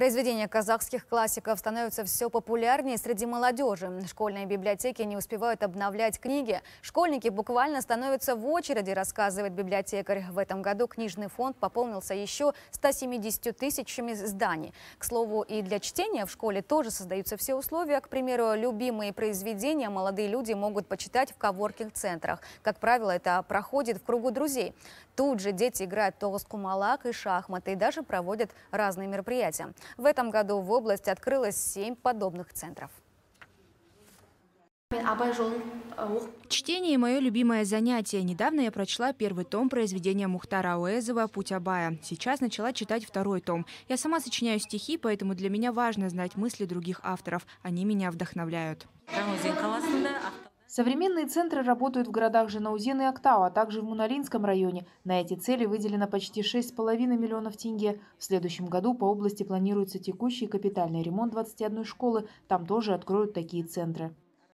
Произведения казахских классиков становятся все популярнее среди молодежи. Школьные библиотеки не успевают обновлять книги. Школьники буквально становятся в очереди, рассказывает библиотекарь. В этом году книжный фонд пополнился еще 170 тысячами изданий. К слову, и для чтения в школе тоже создаются все условия. К примеру, любимые произведения молодые люди могут почитать в коворкинг-центрах. Как правило, это проходит в кругу друзей. Тут же дети играют толстку малак и шахматы и даже проводят разные мероприятия. В этом году в области открылось семь подобных центров. Э, Чтение – мое любимое занятие. Недавно я прочла первый том произведения Мухтара Уэзова «Путь Абая». Сейчас начала читать второй том. Я сама сочиняю стихи, поэтому для меня важно знать мысли других авторов. Они меня вдохновляют. Современные центры работают в городах Жанаузен и Октау, а также в Муналинском районе. На эти цели выделено почти 6,5 миллионов тенге. В следующем году по области планируется текущий капитальный ремонт 21 школы. Там тоже откроют такие центры.